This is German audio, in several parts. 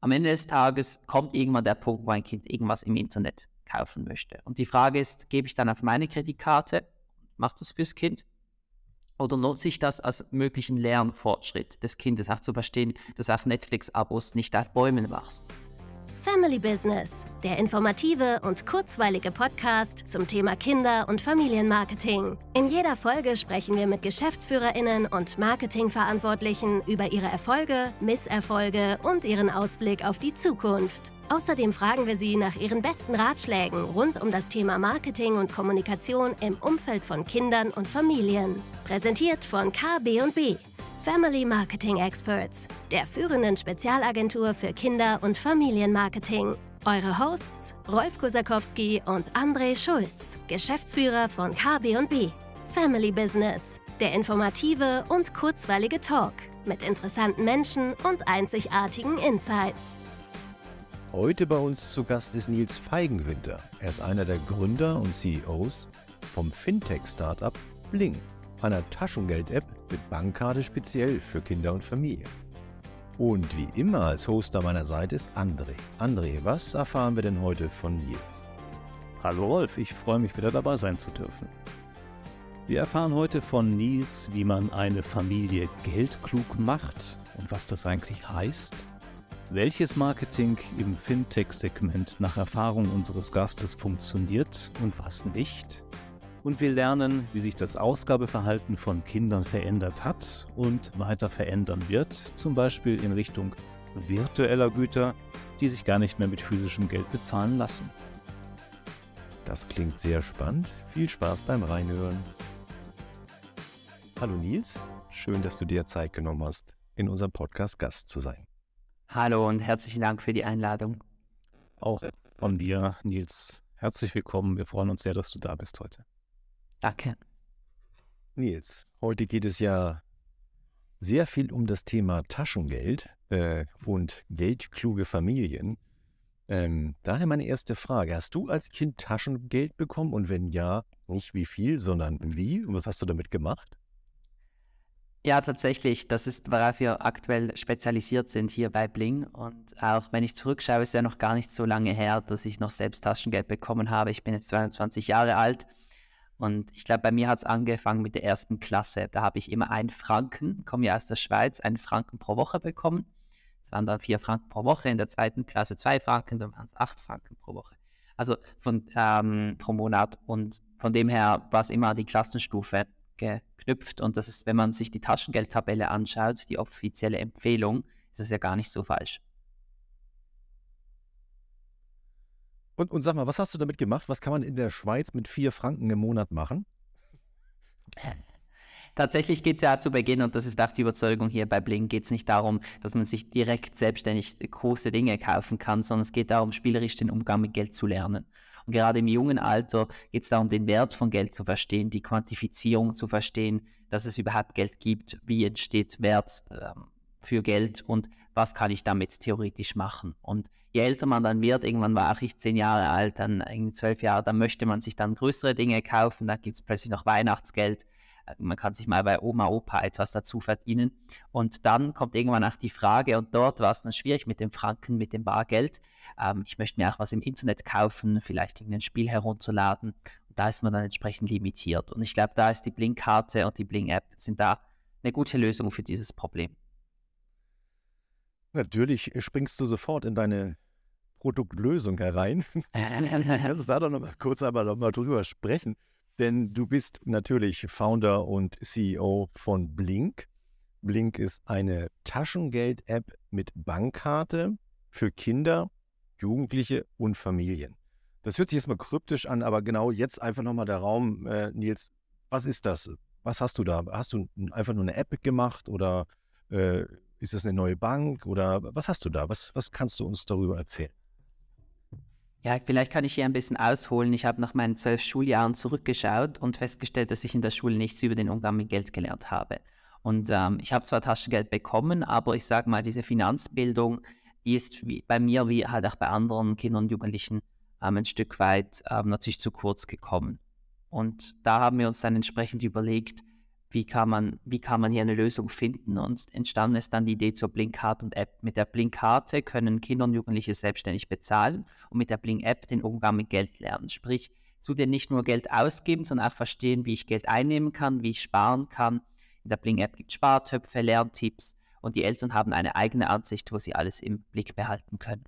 Am Ende des Tages kommt irgendwann der Punkt, wo ein Kind irgendwas im Internet kaufen möchte. Und die Frage ist, gebe ich dann auf meine Kreditkarte, mache das fürs Kind? Oder nutze ich das als möglichen Lernfortschritt des Kindes, auch zu verstehen, dass auf Netflix-Abos nicht auf Bäumen wachsen? Family Business, der informative und kurzweilige Podcast zum Thema Kinder- und Familienmarketing. In jeder Folge sprechen wir mit Geschäftsführerinnen und Marketingverantwortlichen über ihre Erfolge, Misserfolge und ihren Ausblick auf die Zukunft. Außerdem fragen wir sie nach ihren besten Ratschlägen rund um das Thema Marketing und Kommunikation im Umfeld von Kindern und Familien. Präsentiert von KB&B Family Marketing Experts, der führenden Spezialagentur für Kinder- und Familienmarketing. Eure Hosts Rolf Kosakowski und André Schulz, Geschäftsführer von KB&B. Family Business, der informative und kurzweilige Talk mit interessanten Menschen und einzigartigen Insights. Heute bei uns zu Gast ist Nils Feigenwinter. Er ist einer der Gründer und CEOs vom Fintech-Startup Bling, einer Taschengeld-App, mit Bankkarte speziell für Kinder und Familie. Und wie immer als Hoster meiner Seite ist André. André, was erfahren wir denn heute von Nils? Hallo Rolf, ich freue mich wieder dabei sein zu dürfen. Wir erfahren heute von Nils, wie man eine Familie geldklug macht und was das eigentlich heißt, welches Marketing im Fintech-Segment nach Erfahrung unseres Gastes funktioniert und was nicht, und wir lernen, wie sich das Ausgabeverhalten von Kindern verändert hat und weiter verändern wird, zum Beispiel in Richtung virtueller Güter, die sich gar nicht mehr mit physischem Geld bezahlen lassen. Das klingt sehr spannend. Viel Spaß beim Reinhören. Hallo Nils, schön, dass du dir Zeit genommen hast, in unserem Podcast Gast zu sein. Hallo und herzlichen Dank für die Einladung. Auch von dir, Nils. Herzlich willkommen. Wir freuen uns sehr, dass du da bist heute. Danke. Nils, heute geht es ja sehr viel um das Thema Taschengeld äh, und geldkluge Familien. Ähm, daher meine erste Frage. Hast du als Kind Taschengeld bekommen und wenn ja, nicht wie viel, sondern wie? Und was hast du damit gemacht? Ja, tatsächlich. Das ist, worauf wir aktuell spezialisiert sind hier bei Bling. Und auch wenn ich zurückschaue, ist ja noch gar nicht so lange her, dass ich noch selbst Taschengeld bekommen habe. Ich bin jetzt 22 Jahre alt und ich glaube, bei mir hat es angefangen mit der ersten Klasse. Da habe ich immer einen Franken, komme ja aus der Schweiz, einen Franken pro Woche bekommen. Es waren dann vier Franken pro Woche, in der zweiten Klasse zwei Franken, dann waren es acht Franken pro Woche. Also von, ähm, pro Monat. Und von dem her war es immer an die Klassenstufe geknüpft. Und das ist, wenn man sich die Taschengeldtabelle anschaut, die offizielle Empfehlung, ist es ja gar nicht so falsch. Und, und sag mal, was hast du damit gemacht? Was kann man in der Schweiz mit vier Franken im Monat machen? Tatsächlich geht es ja zu Beginn, und das ist auch die Überzeugung hier bei Bling, geht es nicht darum, dass man sich direkt selbstständig große Dinge kaufen kann, sondern es geht darum, spielerisch den Umgang mit Geld zu lernen. Und gerade im jungen Alter geht es darum, den Wert von Geld zu verstehen, die Quantifizierung zu verstehen, dass es überhaupt Geld gibt, wie entsteht Wert, ähm, für Geld und was kann ich damit theoretisch machen. Und je älter man dann wird, irgendwann war auch ich zehn Jahre alt, dann zwölf Jahre, dann möchte man sich dann größere Dinge kaufen, dann gibt es plötzlich noch Weihnachtsgeld, äh, man kann sich mal bei Oma, Opa etwas dazu verdienen. Und dann kommt irgendwann auch die Frage, und dort war es dann schwierig mit dem Franken, mit dem Bargeld. Ähm, ich möchte mir auch was im Internet kaufen, vielleicht irgendein Spiel herunterladen. Und da ist man dann entsprechend limitiert. Und ich glaube, da ist die Blink-Karte und die Blink-App sind da eine gute Lösung für dieses Problem. Natürlich springst du sofort in deine Produktlösung herein. Lass uns da doch nochmal kurz aber nochmal drüber sprechen. Denn du bist natürlich Founder und CEO von Blink. Blink ist eine Taschengeld-App mit Bankkarte für Kinder, Jugendliche und Familien. Das hört sich jetzt mal kryptisch an, aber genau jetzt einfach nochmal der Raum, äh, Nils, was ist das? Was hast du da? Hast du einfach nur eine App gemacht oder äh, ist das eine neue Bank oder was hast du da? Was, was kannst du uns darüber erzählen? Ja, vielleicht kann ich hier ein bisschen ausholen. Ich habe nach meinen zwölf Schuljahren zurückgeschaut und festgestellt, dass ich in der Schule nichts über den Umgang mit Geld gelernt habe. Und ähm, ich habe zwar Taschengeld bekommen, aber ich sage mal, diese Finanzbildung, die ist bei mir wie halt auch bei anderen Kindern und Jugendlichen ähm, ein Stück weit ähm, natürlich zu kurz gekommen. Und da haben wir uns dann entsprechend überlegt, wie kann man, wie kann man hier eine Lösung finden? Und entstanden ist dann die Idee zur Blinkkarte und App. Mit der Blinkkarte können Kinder und Jugendliche selbstständig bezahlen und mit der Blink-App den Umgang mit Geld lernen. Sprich, zu dir nicht nur Geld ausgeben, sondern auch verstehen, wie ich Geld einnehmen kann, wie ich sparen kann. In der blink app gibt es Spartöpfe, Lerntipps und die Eltern haben eine eigene Ansicht, wo sie alles im Blick behalten können.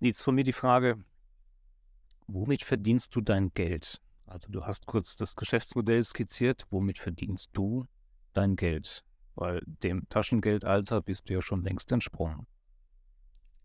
Jetzt von mir die Frage, womit verdienst du dein Geld? Also du hast kurz das Geschäftsmodell skizziert, womit verdienst du dein Geld? Weil dem Taschengeldalter bist du ja schon längst entsprungen.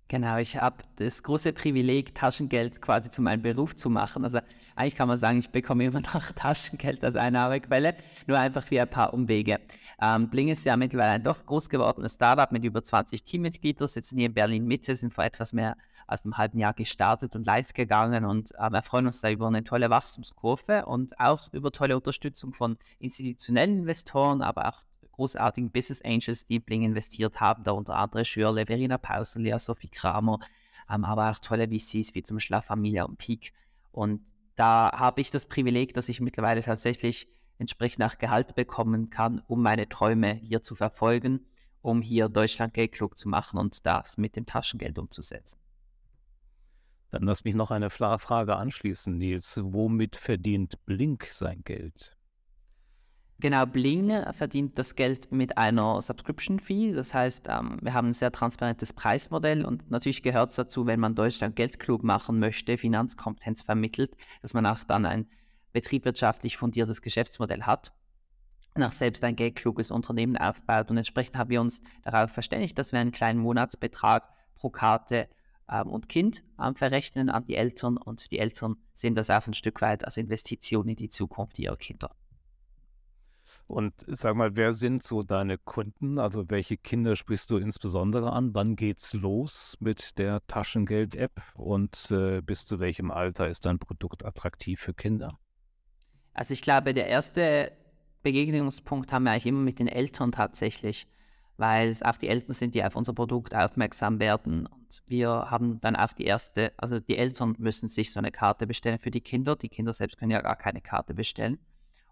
Genau, ich habe das große Privileg, Taschengeld quasi zu meinem Beruf zu machen. Also eigentlich kann man sagen, ich bekomme immer noch Taschengeld als Einnahmequelle, nur einfach via ein paar Umwege. Ähm, Bling ist ja mittlerweile ein doch groß gewordenes Startup mit über 20 Teammitgliedern, sitzen hier in Berlin-Mitte, sind vor etwas mehr als einem halben Jahr gestartet und live gegangen und ähm, erfreuen uns da über eine tolle Wachstumskurve und auch über tolle Unterstützung von institutionellen Investoren, aber auch großartigen Business Angels, die in Bling investiert haben, darunter André Schürle, Verena Pausen, Lea Sophie Kramer, ähm, aber auch tolle VCs wie zum Beispiel La Familia und Peak. Und da habe ich das Privileg, dass ich mittlerweile tatsächlich entsprechend nach Gehalt bekommen kann, um meine Träume hier zu verfolgen, um hier Deutschland geldklug zu machen und das mit dem Taschengeld umzusetzen. Dann lass mich noch eine Frage anschließen, Nils. Womit verdient Blink sein Geld? Genau, Bling äh, verdient das Geld mit einer Subscription Fee. Das heißt, ähm, wir haben ein sehr transparentes Preismodell und natürlich gehört es dazu, wenn man Deutschland geldklug machen möchte, Finanzkompetenz vermittelt, dass man auch dann ein betriebwirtschaftlich fundiertes Geschäftsmodell hat und auch selbst ein geldkluges Unternehmen aufbaut. Und entsprechend haben wir uns darauf verständigt, dass wir einen kleinen Monatsbetrag pro Karte ähm, und Kind ähm, verrechnen an die Eltern und die Eltern sehen das auch ein Stück weit als Investition in die Zukunft ihrer Kinder. Und sag mal, wer sind so deine Kunden? Also welche Kinder sprichst du insbesondere an? Wann geht's los mit der Taschengeld-App und äh, bis zu welchem Alter ist dein Produkt attraktiv für Kinder? Also ich glaube, der erste Begegnungspunkt haben wir eigentlich immer mit den Eltern tatsächlich, weil es auch die Eltern sind, die auf unser Produkt aufmerksam werden. Und wir haben dann auch die erste, also die Eltern müssen sich so eine Karte bestellen für die Kinder. Die Kinder selbst können ja gar keine Karte bestellen.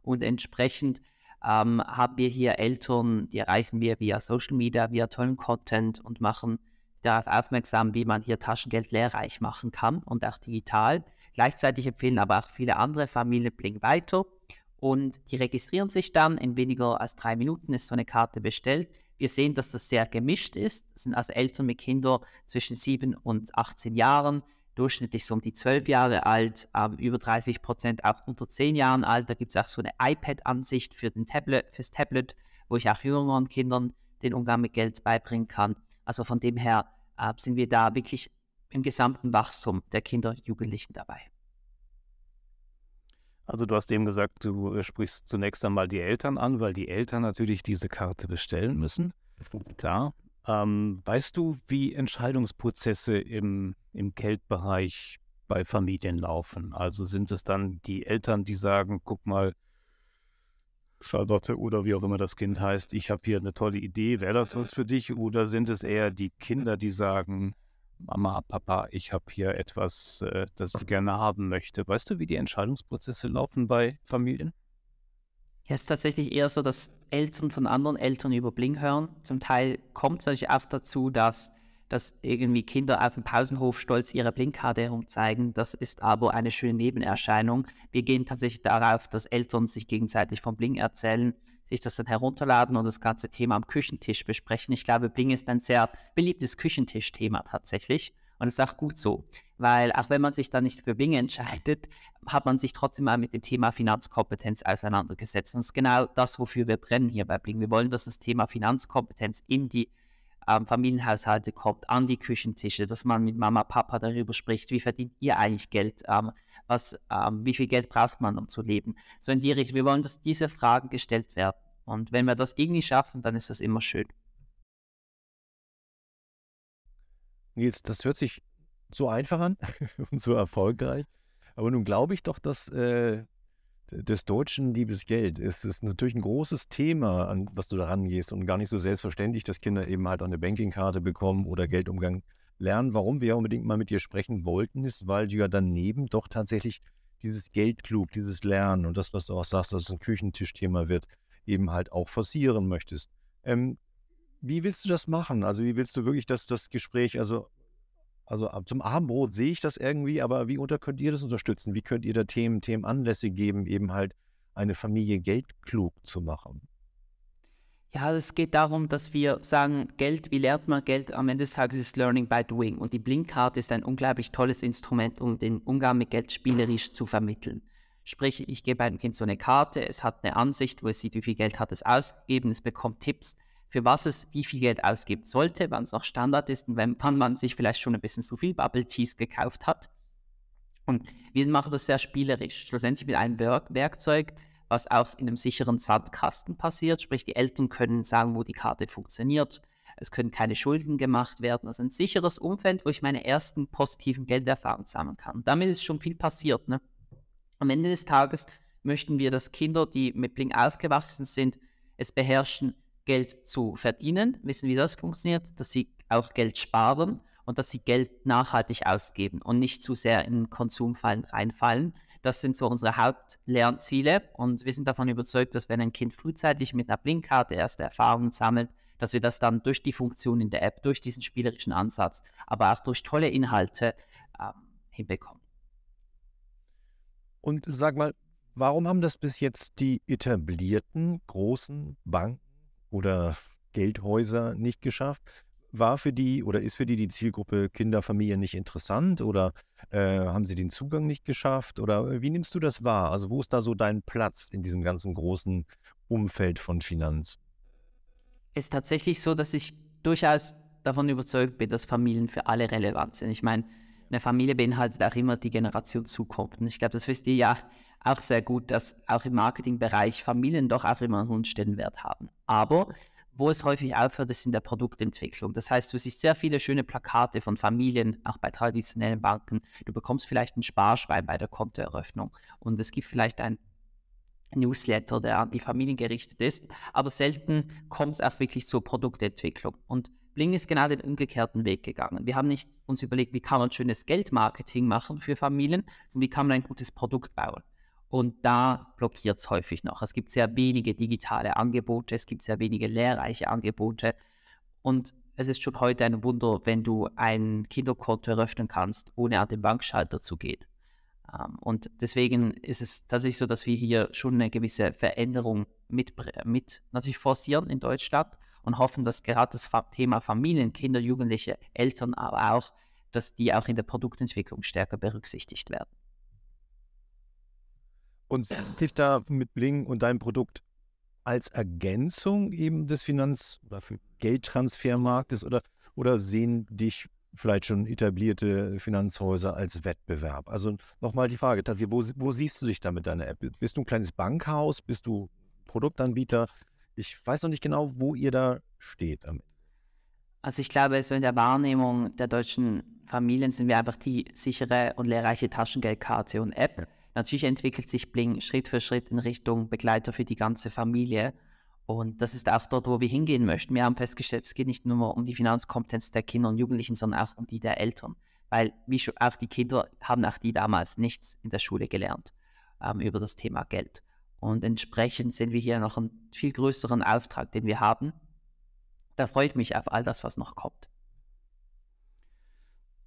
Und entsprechend ähm, haben wir hier Eltern, die erreichen wir via Social Media, via tollen Content und machen darauf aufmerksam, wie man hier Taschengeld lehrreich machen kann und auch digital. Gleichzeitig empfehlen aber auch viele andere Familien Bling weiter und die registrieren sich dann. In weniger als drei Minuten ist so eine Karte bestellt. Wir sehen, dass das sehr gemischt ist. Das sind also Eltern mit Kindern zwischen 7 und 18 Jahren durchschnittlich so um die 12 Jahre alt, ähm, über 30 Prozent auch unter 10 Jahren alt. Da gibt es auch so eine iPad-Ansicht für den Tablet, fürs Tablet, wo ich auch jüngeren Kindern den Umgang mit Geld beibringen kann. Also von dem her äh, sind wir da wirklich im gesamten Wachstum der Kinder und Jugendlichen dabei. Also du hast eben gesagt, du äh, sprichst zunächst einmal die Eltern an, weil die Eltern natürlich diese Karte bestellen müssen. Klar, ähm, weißt du, wie Entscheidungsprozesse im, im Geldbereich bei Familien laufen? Also sind es dann die Eltern, die sagen, guck mal, Charlotte oder wie auch immer das Kind heißt, ich habe hier eine tolle Idee, wäre das was für dich? Oder sind es eher die Kinder, die sagen, Mama, Papa, ich habe hier etwas, äh, das ich gerne haben möchte. Weißt du, wie die Entscheidungsprozesse laufen bei Familien? Ja, es ist tatsächlich eher so, dass Eltern von anderen Eltern über Bling hören. Zum Teil kommt es natürlich auch dazu, dass, dass irgendwie Kinder auf dem Pausenhof stolz ihre Blinkkarte herumzeigen. Das ist aber eine schöne Nebenerscheinung. Wir gehen tatsächlich darauf, dass Eltern sich gegenseitig vom Bling erzählen, sich das dann herunterladen und das ganze Thema am Küchentisch besprechen. Ich glaube, Bling ist ein sehr beliebtes Küchentischthema tatsächlich. Und es ist auch gut so weil auch wenn man sich dann nicht für Bing entscheidet, hat man sich trotzdem mal mit dem Thema Finanzkompetenz auseinandergesetzt. Und das ist genau das, wofür wir brennen hier bei Bing. Wir wollen, dass das Thema Finanzkompetenz in die ähm, Familienhaushalte kommt, an die Küchentische, dass man mit Mama, Papa darüber spricht, wie verdient ihr eigentlich Geld, ähm, was, ähm, wie viel Geld braucht man, um zu leben. So in die Richtung. Wir wollen, dass diese Fragen gestellt werden. Und wenn wir das irgendwie schaffen, dann ist das immer schön. Nils, das hört sich so einfach an und so erfolgreich. Aber nun glaube ich doch, dass äh, des Deutschen liebes Geld ist. ist natürlich ein großes Thema, an was du da rangehst und gar nicht so selbstverständlich, dass Kinder eben halt eine Bankingkarte bekommen oder Geldumgang lernen. Warum wir ja unbedingt mal mit dir sprechen wollten, ist, weil du ja daneben doch tatsächlich dieses Geldklug, dieses Lernen und das, was du auch sagst, dass es ein Küchentischthema wird, eben halt auch forcieren möchtest. Ähm, wie willst du das machen? Also wie willst du wirklich dass das Gespräch also also zum Abendbrot sehe ich das irgendwie, aber wie unter könnt ihr das unterstützen? Wie könnt ihr da Themen, Themen Anlässe geben, eben halt eine Familie geldklug zu machen? Ja, es geht darum, dass wir sagen, Geld, wie lernt man Geld? Am Ende des Tages ist Learning by Doing. Und die Blinkkarte ist ein unglaublich tolles Instrument, um den Umgang mit Geld spielerisch zu vermitteln. Sprich, ich gebe einem Kind so eine Karte, es hat eine Ansicht, wo es sieht, wie viel Geld hat es ausgegeben, es bekommt Tipps, für was es wie viel Geld ausgeben sollte, wann es noch Standard ist und wann man sich vielleicht schon ein bisschen zu viel Bubble Teas gekauft hat. Und wir machen das sehr spielerisch, schlussendlich mit einem Werk Werkzeug, was auch in einem sicheren Sandkasten passiert. Sprich, die Eltern können sagen, wo die Karte funktioniert. Es können keine Schulden gemacht werden. Das ist ein sicheres Umfeld, wo ich meine ersten positiven Gelderfahrungen sammeln kann. Damit ist schon viel passiert. Ne? Am Ende des Tages möchten wir, dass Kinder, die mit Bling aufgewachsen sind, es beherrschen, Geld zu verdienen, wissen, wie das funktioniert, dass sie auch Geld sparen und dass sie Geld nachhaltig ausgeben und nicht zu sehr in Konsumfallen reinfallen. Das sind so unsere Hauptlernziele und wir sind davon überzeugt, dass wenn ein Kind frühzeitig mit einer Blinkkarte erste Erfahrungen sammelt, dass wir das dann durch die Funktion in der App, durch diesen spielerischen Ansatz, aber auch durch tolle Inhalte ähm, hinbekommen. Und sag mal, warum haben das bis jetzt die etablierten großen Banken oder Geldhäuser nicht geschafft. War für die oder ist für die die Zielgruppe Kinder, Familien nicht interessant oder äh, haben sie den Zugang nicht geschafft oder äh, wie nimmst du das wahr? Also wo ist da so dein Platz in diesem ganzen großen Umfeld von Finanz? Es Ist tatsächlich so, dass ich durchaus davon überzeugt bin, dass Familien für alle relevant sind. Ich meine, eine Familie beinhaltet auch immer die Generation Zukunft. Und ich glaube, das wisst ihr ja auch sehr gut, dass auch im Marketingbereich Familien doch auch immer einen hohen Stellenwert haben. Aber wo es häufig aufhört, ist in der Produktentwicklung. Das heißt, du siehst sehr viele schöne Plakate von Familien, auch bei traditionellen Banken. Du bekommst vielleicht einen Sparschwein bei der Kontoeröffnung und es gibt vielleicht ein Newsletter, der an die Familien gerichtet ist, aber selten kommt es auch wirklich zur Produktentwicklung. Und Bling ist genau den umgekehrten Weg gegangen. Wir haben nicht uns überlegt, wie kann man schönes Geldmarketing machen für Familien, sondern wie kann man ein gutes Produkt bauen. Und da blockiert es häufig noch. Es gibt sehr wenige digitale Angebote, es gibt sehr wenige lehrreiche Angebote. Und es ist schon heute ein Wunder, wenn du ein Kinderkonto eröffnen kannst, ohne an den Bankschalter zu gehen. Ähm, und deswegen ist es tatsächlich so, dass wir hier schon eine gewisse Veränderung mit, mit natürlich forcieren in Deutschland und hoffen, dass gerade das Thema Familien, Kinder, Jugendliche, Eltern, aber auch, dass die auch in der Produktentwicklung stärker berücksichtigt werden und hilft da mit Bling und deinem Produkt als Ergänzung eben des Finanz- oder Geldtransfermarktes oder, oder sehen dich vielleicht schon etablierte Finanzhäuser als Wettbewerb? Also nochmal die Frage, Tati, wo, wo, siehst du dich da mit deiner App? Bist du ein kleines Bankhaus? Bist du Produktanbieter? Ich weiß noch nicht genau, wo ihr da steht Also ich glaube, so in der Wahrnehmung der deutschen Familien sind wir einfach die sichere und lehrreiche Taschengeldkarte und App. Ja Natürlich entwickelt sich Bling Schritt für Schritt in Richtung Begleiter für die ganze Familie. Und das ist auch dort, wo wir hingehen möchten. Wir haben festgestellt, es geht nicht nur um die Finanzkompetenz der Kinder und Jugendlichen, sondern auch um die der Eltern. Weil wie schon auch die Kinder haben auch die damals nichts in der Schule gelernt ähm, über das Thema Geld. Und entsprechend sehen wir hier noch einen viel größeren Auftrag, den wir haben. Da freue ich mich auf all das, was noch kommt.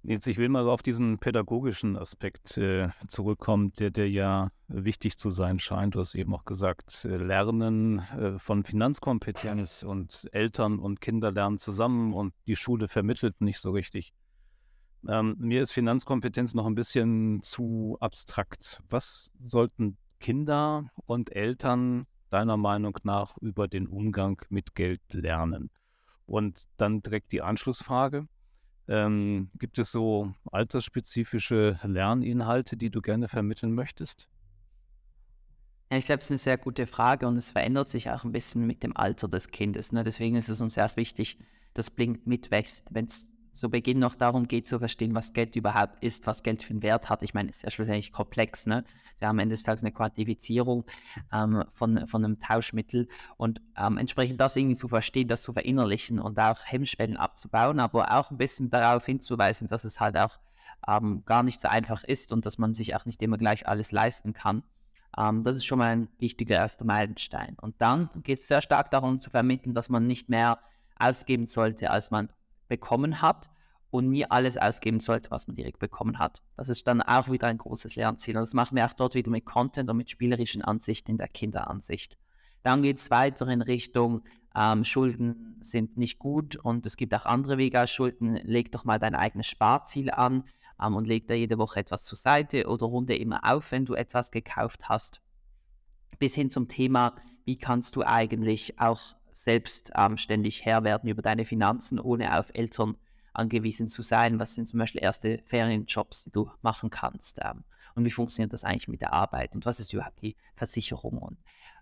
Jetzt, ich will mal auf diesen pädagogischen Aspekt äh, zurückkommen, der, der ja wichtig zu sein scheint. Du hast eben auch gesagt, äh, Lernen äh, von Finanzkompetenz und Eltern und Kinder lernen zusammen und die Schule vermittelt nicht so richtig. Ähm, mir ist Finanzkompetenz noch ein bisschen zu abstrakt. Was sollten Kinder und Eltern deiner Meinung nach über den Umgang mit Geld lernen? Und dann direkt die Anschlussfrage ähm, gibt es so altersspezifische Lerninhalte, die du gerne vermitteln möchtest? Ja, ich glaube, es ist eine sehr gute Frage und es verändert sich auch ein bisschen mit dem Alter des Kindes. Ne? Deswegen ist es uns sehr wichtig, dass Blink mitwächst. Wenn es zu Beginn noch darum geht zu verstehen, was Geld überhaupt ist, was Geld für einen Wert hat. Ich meine, es ist ja schlussendlich komplex. Ne? Sie haben am Ende des Tages eine Quantifizierung ähm, von, von einem Tauschmittel und ähm, entsprechend das irgendwie zu verstehen, das zu verinnerlichen und auch Hemmschwellen abzubauen, aber auch ein bisschen darauf hinzuweisen, dass es halt auch ähm, gar nicht so einfach ist und dass man sich auch nicht immer gleich alles leisten kann. Ähm, das ist schon mal ein wichtiger erster Meilenstein. Und dann geht es sehr stark darum zu vermitteln, dass man nicht mehr ausgeben sollte, als man bekommen hat und nie alles ausgeben sollte, was man direkt bekommen hat. Das ist dann auch wieder ein großes Lernziel. Und das machen wir auch dort wieder mit Content und mit spielerischen Ansichten in der Kinderansicht. Dann geht es weiter in Richtung ähm, Schulden sind nicht gut und es gibt auch andere Wege als Schulden. Leg doch mal dein eigenes Sparziel an ähm, und leg da jede Woche etwas zur Seite oder runde immer auf, wenn du etwas gekauft hast. Bis hin zum Thema, wie kannst du eigentlich auch selbst ähm, ständig Herr werden über deine Finanzen, ohne auf Eltern angewiesen zu sein. Was sind zum Beispiel erste Ferienjobs, die du machen kannst? Ähm, und wie funktioniert das eigentlich mit der Arbeit? Und was ist überhaupt die Versicherung? Und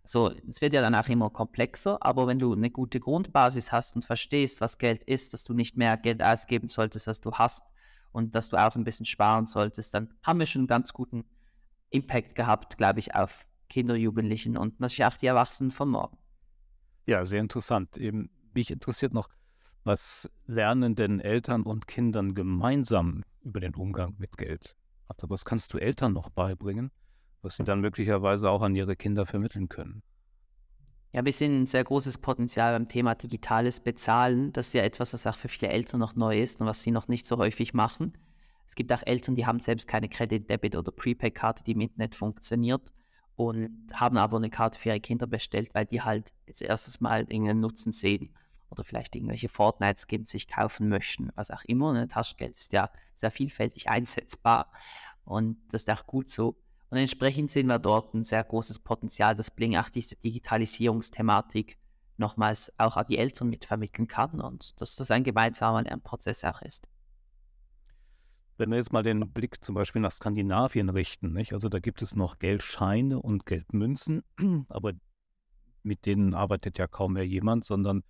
so, es wird ja dann auch immer komplexer, aber wenn du eine gute Grundbasis hast und verstehst, was Geld ist, dass du nicht mehr Geld ausgeben solltest, als du hast, und dass du auch ein bisschen sparen solltest, dann haben wir schon einen ganz guten Impact gehabt, glaube ich, auf Kinder, Jugendlichen und natürlich auch die Erwachsenen von morgen. Ja, sehr interessant. Eben, mich interessiert noch, was lernen denn Eltern und Kindern gemeinsam über den Umgang mit Geld? Also was kannst du Eltern noch beibringen, was sie dann möglicherweise auch an ihre Kinder vermitteln können? Ja, wir sehen ein sehr großes Potenzial beim Thema digitales Bezahlen. Das ist ja etwas, was auch für viele Eltern noch neu ist und was sie noch nicht so häufig machen. Es gibt auch Eltern, die haben selbst keine credit Debit oder Prepaid-Karte, die im Internet funktioniert und haben aber eine Karte für ihre Kinder bestellt, weil die halt jetzt erstes mal irgendeinen Nutzen sehen oder vielleicht irgendwelche Fortnite-Skins sich kaufen möchten, was auch immer. Ne? Taschengeld ist ja sehr vielfältig einsetzbar und das ist auch gut so. Und entsprechend sehen wir dort ein sehr großes Potenzial, dass Bling auch diese Digitalisierungsthematik nochmals auch an die Eltern mitvermitteln kann und dass das ein gemeinsamer Lernprozess auch ist. Wenn wir jetzt mal den Blick zum Beispiel nach Skandinavien richten, nicht? also da gibt es noch Geldscheine und Geldmünzen, aber mit denen arbeitet ja kaum mehr jemand, sondern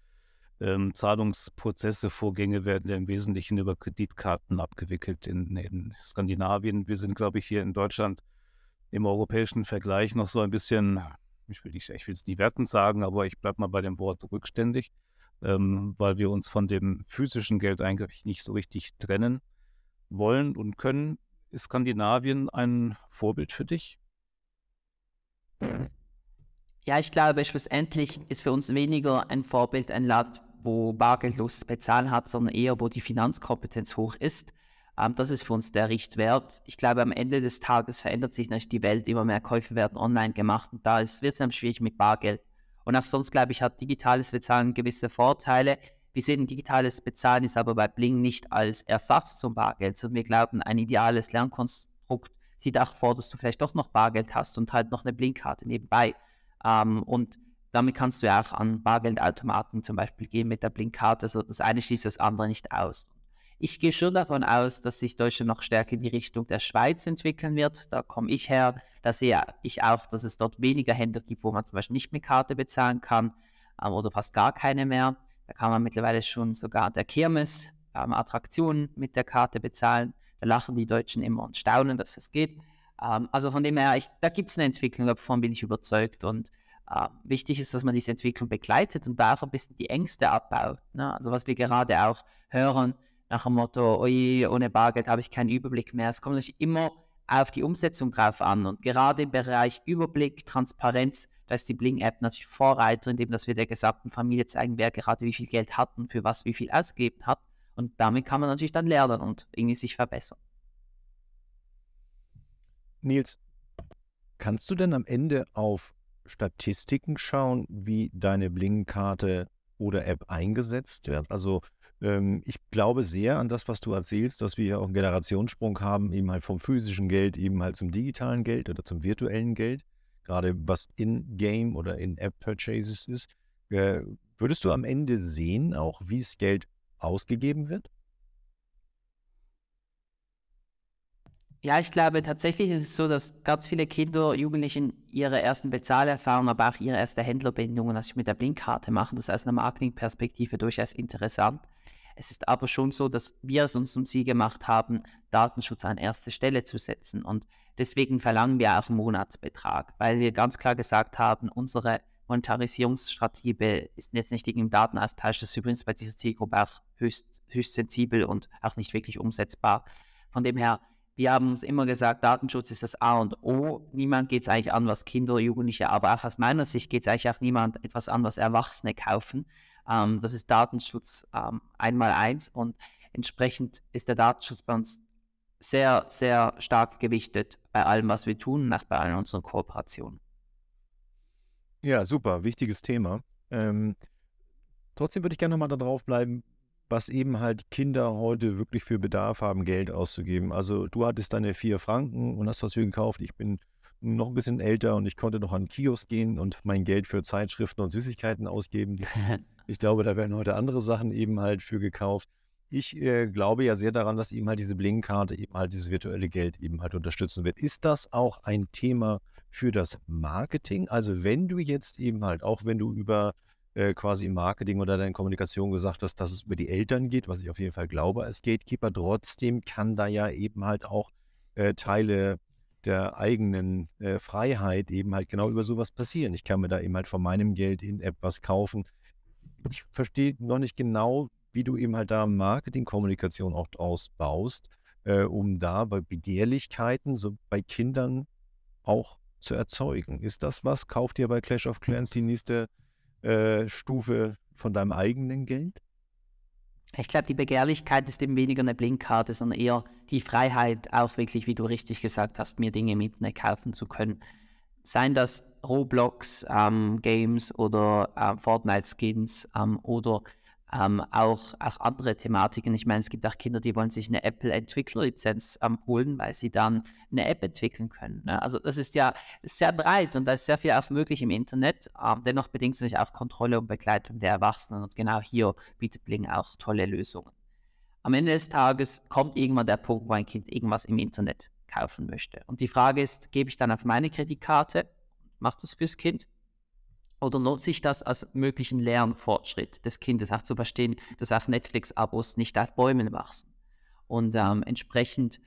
ähm, Zahlungsprozesse, Vorgänge werden ja im Wesentlichen über Kreditkarten abgewickelt in, in Skandinavien. Wir sind, glaube ich, hier in Deutschland im europäischen Vergleich noch so ein bisschen, ich will nicht, ich will es nie wertend sagen, aber ich bleibe mal bei dem Wort rückständig, ähm, weil wir uns von dem physischen Geld eigentlich nicht so richtig trennen wollen und können. Ist Skandinavien ein Vorbild für dich? Ja, ich glaube, schlussendlich ist für uns weniger ein Vorbild ein Land, wo bargeldlos bezahlen hat, sondern eher, wo die Finanzkompetenz hoch ist. Ähm, das ist für uns der Richtwert. Ich glaube, am Ende des Tages verändert sich natürlich die Welt. Immer mehr Käufe werden online gemacht und da wird es dann schwierig mit Bargeld. Und auch sonst, glaube ich, hat digitales Bezahlen gewisse Vorteile. Wir sehen digitales Bezahlen ist aber bei Bling nicht als Ersatz zum Bargeld, sondern wir glauben, ein ideales Lernkonstrukt sieht auch vor, dass du vielleicht doch noch Bargeld hast und halt noch eine Blinkkarte nebenbei. Ähm, und damit kannst du ja auch an Bargeldautomaten zum Beispiel gehen mit der Blinkkarte. Also das eine schließt das andere nicht aus. Ich gehe schon davon aus, dass sich Deutschland noch stärker in die Richtung der Schweiz entwickeln wird. Da komme ich her. Da sehe ich auch, dass es dort weniger Händler gibt, wo man zum Beispiel nicht mit Karte bezahlen kann ähm, oder fast gar keine mehr. Da kann man mittlerweile schon sogar der Kirmes ähm, Attraktionen mit der Karte bezahlen. Da lachen die Deutschen immer und staunen, dass das geht. Ähm, also von dem her, ich, da gibt es eine Entwicklung, davon bin ich überzeugt. Und äh, wichtig ist, dass man diese Entwicklung begleitet und da auch ein bisschen die Ängste abbaut. Ne? Also was wir gerade auch hören, nach dem Motto, oje, ohne Bargeld habe ich keinen Überblick mehr. Es kommt natürlich immer auf die Umsetzung drauf an. Und gerade im Bereich Überblick, Transparenz da ist die Bling-App natürlich Vorreiter, indem dass wir der gesamten Familie zeigen, wer gerade wie viel Geld hat und für was wie viel ausgegeben hat. Und damit kann man natürlich dann lernen und irgendwie sich verbessern. Nils, kannst du denn am Ende auf Statistiken schauen, wie deine Bling-Karte oder App eingesetzt wird? Also ähm, ich glaube sehr an das, was du erzählst, dass wir ja auch einen Generationssprung haben, eben halt vom physischen Geld, eben halt zum digitalen Geld oder zum virtuellen Geld gerade was in-game oder in-app-Purchases ist. Äh, würdest du am Ende sehen, auch wie das Geld ausgegeben wird? Ja, ich glaube, tatsächlich ist es so, dass ganz viele Kinder, Jugendlichen ihre ersten Bezahlerfahrungen, aber auch ihre erste Händlerbindungen natürlich mit der Blinkkarte machen. Das ist aus einer Marketingperspektive durchaus interessant. Es ist aber schon so, dass wir es uns um Ziel gemacht haben, Datenschutz an erste Stelle zu setzen. Und deswegen verlangen wir auch einen Monatsbetrag, weil wir ganz klar gesagt haben, unsere Monetarisierungsstrategie ist jetzt nicht gegen den Datenaustausch. Das ist übrigens bei dieser Zielgruppe auch höchst, höchst sensibel und auch nicht wirklich umsetzbar. Von dem her, wir haben uns immer gesagt, Datenschutz ist das A und O. Niemand geht es eigentlich an, was Kinder, Jugendliche, aber auch aus meiner Sicht geht es eigentlich auch niemand etwas an, was Erwachsene kaufen. Ähm, das ist Datenschutz ähm, einmal eins und entsprechend ist der Datenschutz bei uns sehr, sehr stark gewichtet bei allem, was wir tun, nach bei allen unseren Kooperationen. Ja, super, wichtiges Thema. Ähm, trotzdem würde ich gerne nochmal darauf bleiben, was eben halt Kinder heute wirklich für Bedarf haben, Geld auszugeben. Also du hattest deine vier Franken und hast was für gekauft. Ich bin noch ein bisschen älter und ich konnte noch an Kiosk gehen und mein Geld für Zeitschriften und Süßigkeiten ausgeben. Ich glaube, da werden heute andere Sachen eben halt für gekauft. Ich äh, glaube ja sehr daran, dass eben halt diese Blinkkarte eben halt dieses virtuelle Geld eben halt unterstützen wird. Ist das auch ein Thema für das Marketing? Also wenn du jetzt eben halt, auch wenn du über äh, quasi im Marketing oder deine Kommunikation gesagt hast, dass es über die Eltern geht, was ich auf jeden Fall glaube als Gatekeeper, trotzdem kann da ja eben halt auch äh, Teile der eigenen äh, Freiheit eben halt genau über sowas passieren. Ich kann mir da eben halt von meinem Geld in etwas kaufen. Ich verstehe noch nicht genau, wie du eben halt da Marketingkommunikation auch ausbaust, äh, um da bei Begehrlichkeiten, so bei Kindern auch zu erzeugen. Ist das was? Kauft ihr bei Clash of Clans die nächste äh, Stufe von deinem eigenen Geld? Ich glaube, die Begehrlichkeit ist eben weniger eine Blinkkarte, sondern eher die Freiheit, auch wirklich, wie du richtig gesagt hast, mir Dinge im Internet kaufen zu können. Seien das Roblox-Games ähm, oder äh, Fortnite-Skins ähm, oder ähm, auch, auch andere Thematiken. Ich meine, es gibt auch Kinder, die wollen sich eine Apple-Entwicklerlizenz ähm, holen, weil sie dann eine App entwickeln können. Ne? Also das ist ja sehr breit und da ist sehr viel auch möglich im Internet. Ähm, dennoch bedingt es natürlich auch Kontrolle und Begleitung der Erwachsenen und genau hier bietet Bling auch tolle Lösungen. Am Ende des Tages kommt irgendwann der Punkt, wo ein Kind irgendwas im Internet kaufen möchte. Und die Frage ist, gebe ich dann auf meine Kreditkarte, mache das fürs Kind oder nutze ich das als möglichen Lernfortschritt des Kindes, auch zu verstehen, dass auch Netflix-Abos nicht auf Bäumen wachsen. Und ähm, entsprechend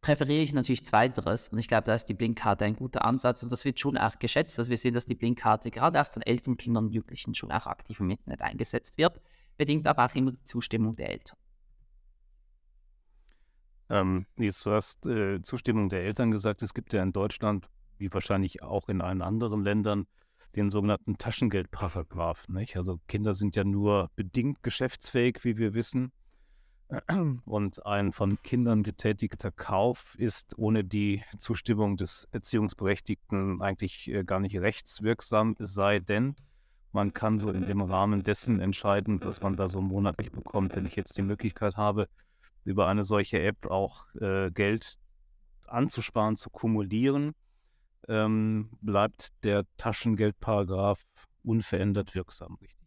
präferiere ich natürlich Zweiteres. Und ich glaube, da ist die Blinkkarte ein guter Ansatz. Und das wird schon auch geschätzt, Also wir sehen, dass die Blinkkarte gerade auch von Eltern, Kindern und Jugendlichen schon auch aktiv im Internet eingesetzt wird. Bedingt aber auch immer die Zustimmung der Eltern. Ähm, jetzt, du hast äh, Zustimmung der Eltern gesagt. Es gibt ja in Deutschland, wie wahrscheinlich auch in allen anderen Ländern, den sogenannten Taschengeldparagraph. Nicht? Also Kinder sind ja nur bedingt geschäftsfähig, wie wir wissen. Und ein von Kindern getätigter Kauf ist ohne die Zustimmung des Erziehungsberechtigten eigentlich äh, gar nicht rechtswirksam, es sei denn, man kann so in dem Rahmen dessen entscheiden, was man da so monatlich bekommt. Wenn ich jetzt die Möglichkeit habe, über eine solche App auch äh, Geld anzusparen, zu kumulieren, ähm, bleibt der Taschengeldparagraf unverändert wirksam, richtig?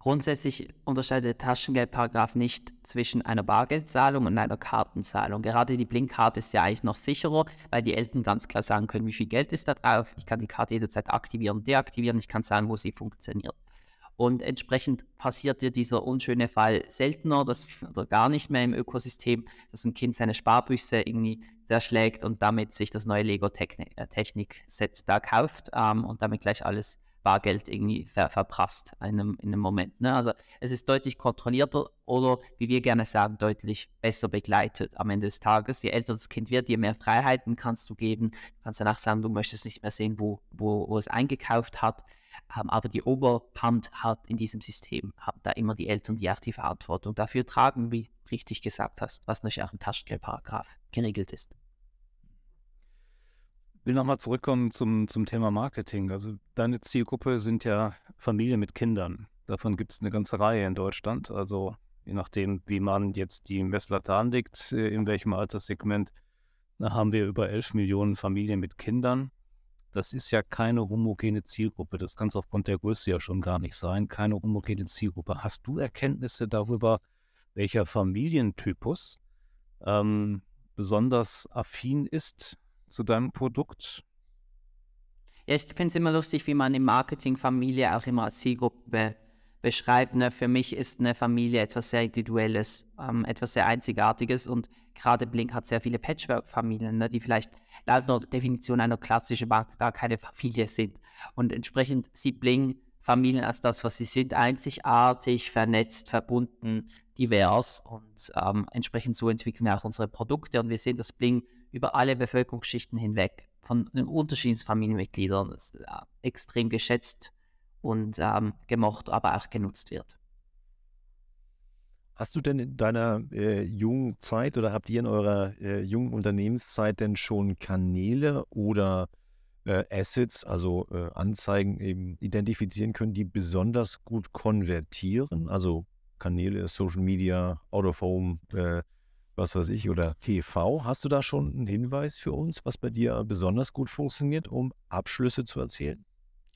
Grundsätzlich unterscheidet der Taschengeldparagraf nicht zwischen einer Bargeldzahlung und einer Kartenzahlung. Gerade die Blinkkarte ist ja eigentlich noch sicherer, weil die Eltern ganz klar sagen können, wie viel Geld ist da drauf. Ich kann die Karte jederzeit aktivieren, deaktivieren. Ich kann sagen, wo sie funktioniert. Und entsprechend passiert dir dieser unschöne Fall seltener dass, oder gar nicht mehr im Ökosystem, dass ein Kind seine Sparbüchse irgendwie zerschlägt und damit sich das neue Lego-Technik-Set äh, da kauft ähm, und damit gleich alles Bargeld irgendwie ver verprasst in einem, in einem Moment. Ne? Also es ist deutlich kontrollierter oder, wie wir gerne sagen, deutlich besser begleitet am Ende des Tages. Je älter das Kind wird, je mehr Freiheiten kannst du geben. Du kannst danach sagen, du möchtest nicht mehr sehen, wo, wo, wo es eingekauft hat. Ähm, aber die Oberhand hat in diesem System, haben da immer die Eltern die auch die Verantwortung dafür tragen, wie du richtig gesagt hast, was natürlich auch im Taschengeldparagraf geregelt ist. Ich will nochmal zurückkommen zum, zum Thema Marketing. Also deine Zielgruppe sind ja Familien mit Kindern. Davon gibt es eine ganze Reihe in Deutschland. Also je nachdem, wie man jetzt die Messlatte anlegt, äh, in welchem Alterssegment, da haben wir über 11 Millionen Familien mit Kindern das ist ja keine homogene Zielgruppe. Das kann es aufgrund der Größe ja schon gar nicht sein. Keine homogene Zielgruppe. Hast du Erkenntnisse darüber, welcher Familientypus ähm, besonders affin ist zu deinem Produkt? Ja, ich finde es immer lustig, wie man im Marketing Familie auch immer als Zielgruppe beschreibt. Ne? Für mich ist eine Familie etwas sehr Individuelles, ähm, etwas sehr Einzigartiges und gerade Blink hat sehr viele Patchwork-Familien, ne? die vielleicht laut einer Definition einer klassischen Bank gar keine Familie sind. Und entsprechend sieht Blink Familien als das, was sie sind, einzigartig, vernetzt, verbunden, divers und ähm, entsprechend so entwickeln wir auch unsere Produkte und wir sehen das Blink über alle Bevölkerungsschichten hinweg von den unterschiedlichen Familienmitgliedern. Das ist äh, extrem geschätzt und ähm, gemocht, aber auch genutzt wird. Hast du denn in deiner äh, jungen Zeit oder habt ihr in eurer äh, jungen Unternehmenszeit denn schon Kanäle oder äh, Assets, also äh, Anzeigen eben identifizieren können, die besonders gut konvertieren? Also Kanäle, Social Media, Out of Home, äh, was weiß ich, oder TV. Hast du da schon einen Hinweis für uns, was bei dir besonders gut funktioniert, um Abschlüsse zu erzielen?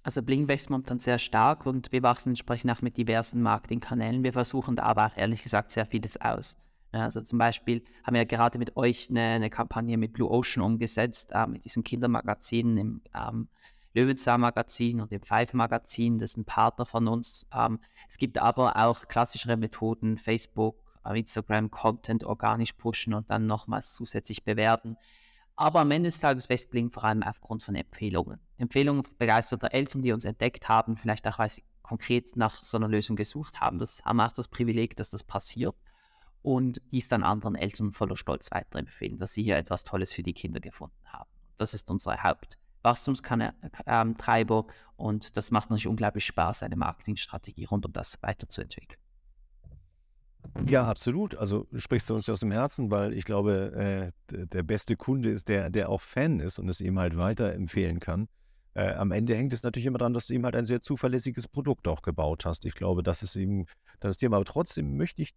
Also Bling wächst momentan sehr stark und wir wachsen entsprechend auch mit diversen Marketingkanälen. Wir versuchen da aber auch ehrlich gesagt sehr vieles aus. Also zum Beispiel haben wir ja gerade mit euch eine, eine Kampagne mit Blue Ocean umgesetzt, äh, mit diesen Kindermagazinen im ähm, Löwenzahn Magazin und dem Pfeife Magazin. Das ist ein Partner von uns. Ähm, es gibt aber auch klassischere Methoden, Facebook, äh, Instagram Content organisch pushen und dann nochmals zusätzlich bewerten aber am Ende des Tages Westling vor allem aufgrund von Empfehlungen. Empfehlungen begeisterter Eltern, die uns entdeckt haben, vielleicht auch, weil sie konkret nach so einer Lösung gesucht haben. Das haben auch das Privileg, dass das passiert und dies dann anderen Eltern voller Stolz weiterempfehlen, dass sie hier etwas Tolles für die Kinder gefunden haben. Das ist unser Hauptwachstumstreiber ähm, und das macht natürlich unglaublich Spaß, eine Marketingstrategie rund um das weiterzuentwickeln. Ja, absolut. Also sprichst du uns aus dem Herzen, weil ich glaube, äh, der beste Kunde ist der, der auch Fan ist und es eben halt weiterempfehlen kann. Äh, am Ende hängt es natürlich immer daran, dass du eben halt ein sehr zuverlässiges Produkt auch gebaut hast. Ich glaube, das ist eben das Thema. Aber trotzdem möchte ich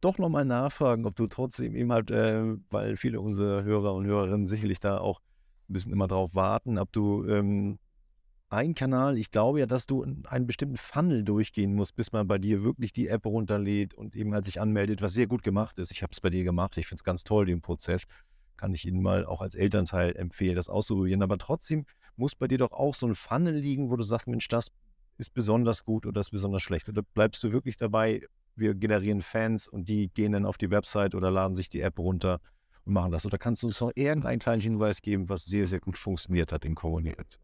doch nochmal nachfragen, ob du trotzdem eben halt, äh, weil viele unserer Hörer und Hörerinnen sicherlich da auch ein bisschen immer drauf warten, ob du ähm, ein Kanal. Ich glaube ja, dass du einen bestimmten Funnel durchgehen musst, bis man bei dir wirklich die App runterlädt und eben halt sich anmeldet, was sehr gut gemacht ist. Ich habe es bei dir gemacht. Ich finde es ganz toll, den Prozess. Kann ich Ihnen mal auch als Elternteil empfehlen, das auszuprobieren. Aber trotzdem muss bei dir doch auch so ein Funnel liegen, wo du sagst, Mensch, das ist besonders gut oder das ist besonders schlecht. Oder bleibst du wirklich dabei, wir generieren Fans und die gehen dann auf die Website oder laden sich die App runter und machen das. Oder kannst du uns noch irgendeinen kleinen Hinweis geben, was sehr, sehr gut funktioniert hat in Kommunikation?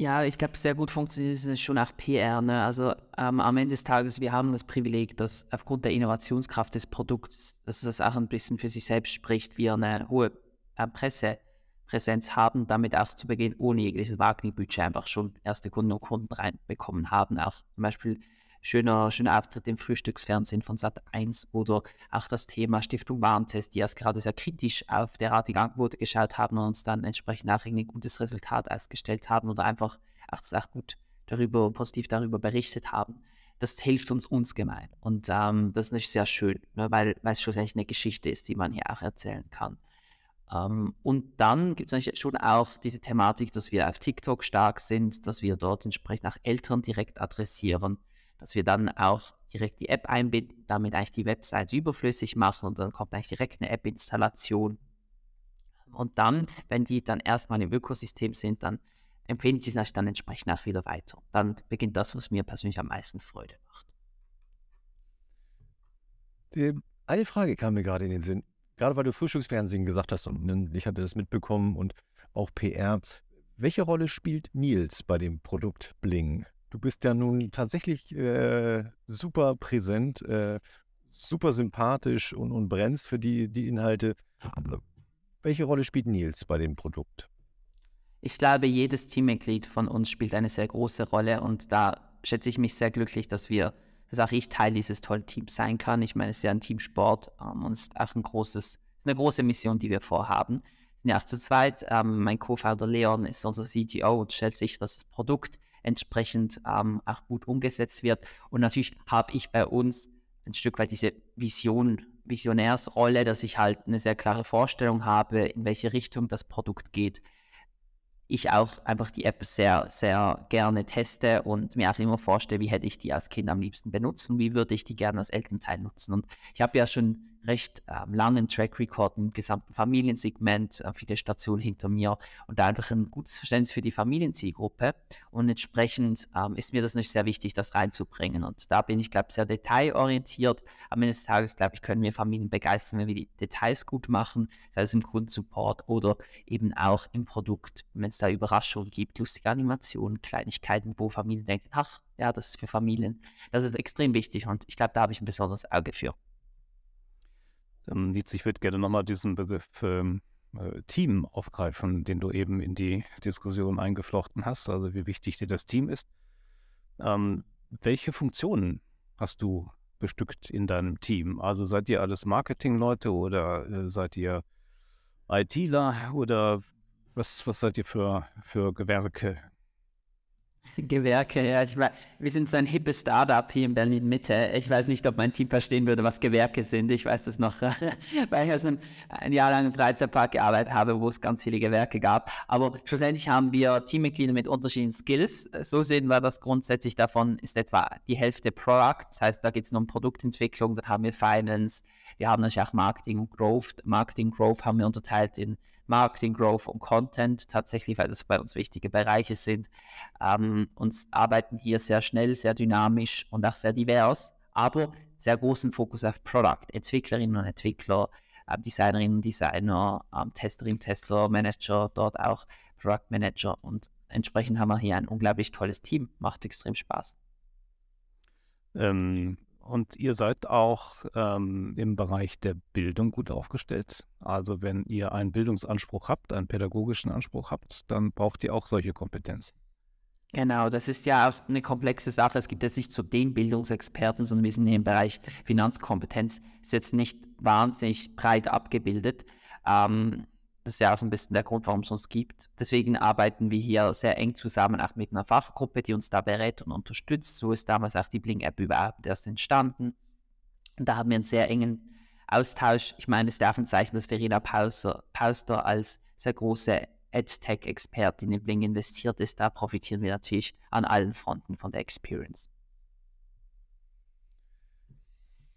Ja, ich glaube, sehr gut funktioniert es schon auch PR. Ne? Also ähm, am Ende des Tages, wir haben das Privileg, dass aufgrund der Innovationskraft des Produkts, dass das auch ein bisschen für sich selbst spricht, wir eine hohe äh, Pressepräsenz haben, damit auch zu Beginn ohne jegliches Marketingbudget einfach schon erste Kunden und Kunden reinbekommen haben. Auch zum Beispiel schöner, schöner Auftritt im Frühstücksfernsehen von Sat 1 oder auch das Thema Stiftung Warentest, die erst gerade sehr kritisch auf derartige Angebote geschaut haben und uns dann entsprechend auch ein gutes Resultat ausgestellt haben oder einfach auch, auch gut darüber, positiv darüber berichtet haben. Das hilft uns uns gemein. Und ähm, das ist natürlich sehr schön, ne, weil, es schon eine Geschichte ist, die man hier auch erzählen kann. Um, ähm, und dann gibt es natürlich schon auch diese Thematik, dass wir auf TikTok stark sind, dass wir dort entsprechend auch Eltern direkt adressieren, dass wir dann auch direkt die App einbinden, damit eigentlich die Website überflüssig machen und dann kommt eigentlich direkt eine App-Installation. Und dann, wenn die dann erstmal im Ökosystem sind, dann empfehlen sie es dann entsprechend auch wieder weiter. Dann beginnt das, was mir persönlich am meisten Freude macht. Eine Frage kam mir gerade in den Sinn. Gerade weil du Frühstücksfernsehen gesagt hast und ne, ich hatte das mitbekommen und auch PR. Welche Rolle spielt Nils bei dem Produkt Bling? du bist ja nun tatsächlich äh, super präsent, äh, super sympathisch und, und brennst für die, die Inhalte. Welche Rolle spielt Nils bei dem Produkt? Ich glaube, jedes Teammitglied von uns spielt eine sehr große Rolle und da schätze ich mich sehr glücklich, dass wir, dass auch ich Teil dieses tollen Teams sein kann. Ich meine, es ist ja ein Teamsport ähm, und es ist auch ein großes, es ist eine große Mission, die wir vorhaben. Wir sind ja auch zu zweit. Ähm, mein Co-Founder Leon ist unser CTO und stellt sich das Produkt entsprechend ähm, auch gut umgesetzt wird. Und natürlich habe ich bei uns ein Stück weit diese Vision, Visionärsrolle, dass ich halt eine sehr klare Vorstellung habe, in welche Richtung das Produkt geht. Ich auch einfach die App sehr, sehr gerne teste und mir auch immer vorstelle, wie hätte ich die als Kind am liebsten benutzen, wie würde ich die gerne als Elternteil nutzen. Und ich habe ja schon recht äh, langen Track Record im gesamten Familiensegment, äh, viele Stationen hinter mir und da einfach ein gutes Verständnis für die Familienzielgruppe. Und entsprechend ähm, ist mir das nicht sehr wichtig, das reinzubringen. Und da bin ich, glaube ich, sehr detailorientiert. Am Ende des Tages, glaube ich, können wir Familien begeistern, wenn wir die Details gut machen, sei es im Grundsupport oder eben auch im Produkt, wenn es da Überraschungen gibt, lustige Animationen, Kleinigkeiten, wo Familien denken, ach, ja, das ist für Familien. Das ist extrem wichtig und ich glaube, da habe ich ein besonderes Auge für. Ähm, Nietzsche, ich würde gerne nochmal diesen Begriff ähm, äh, Team aufgreifen, den du eben in die Diskussion eingeflochten hast, also wie wichtig dir das Team ist. Ähm, welche Funktionen hast du bestückt in deinem Team? Also seid ihr alles Marketingleute oder äh, seid ihr ITler oder was, was seid ihr für, für Gewerke? Gewerke, ja. Ich weiß, wir sind so ein hippes Startup hier in Berlin Mitte. Ich weiß nicht, ob mein Team verstehen würde, was Gewerke sind. Ich weiß das noch, weil ich aus einem ein Jahr lang im Freizeitpark gearbeitet habe, wo es ganz viele Gewerke gab. Aber schlussendlich haben wir Teammitglieder mit unterschiedlichen Skills. So sehen wir das grundsätzlich davon, ist etwa die Hälfte Product. Das heißt, da geht es nur um Produktentwicklung. Dann haben wir Finance. Wir haben natürlich auch Marketing und Growth. Marketing Growth haben wir unterteilt in Marketing, Growth und Content tatsächlich, weil das bei uns wichtige Bereiche sind. Ähm, und arbeiten hier sehr schnell, sehr dynamisch und auch sehr divers, aber sehr großen Fokus auf Product, Entwicklerinnen und Entwickler, äh, Designerinnen und Designer, ähm, Testerinnen, Tester, Manager, dort auch Product Manager und entsprechend haben wir hier ein unglaublich tolles Team, macht extrem Spaß. Ähm, und ihr seid auch ähm, im Bereich der Bildung gut aufgestellt. Also wenn ihr einen Bildungsanspruch habt, einen pädagogischen Anspruch habt, dann braucht ihr auch solche Kompetenzen. Genau, das ist ja auch eine komplexe Sache. Es gibt jetzt nicht zu den Bildungsexperten, sondern wir sind im Bereich Finanzkompetenz. Ist jetzt nicht wahnsinnig breit abgebildet. Ähm, das ist ja auch ein bisschen der Grund, warum es uns gibt. Deswegen arbeiten wir hier sehr eng zusammen, auch mit einer Fachgruppe, die uns da berät und unterstützt. So ist damals auch die Bling-App überhaupt erst entstanden. Und da haben wir einen sehr engen Austausch. Ich meine, es darf ein Zeichen, dass Verena Pauster, Pauster als sehr große edtech expertin in Bling investiert ist. Da profitieren wir natürlich an allen Fronten von der Experience.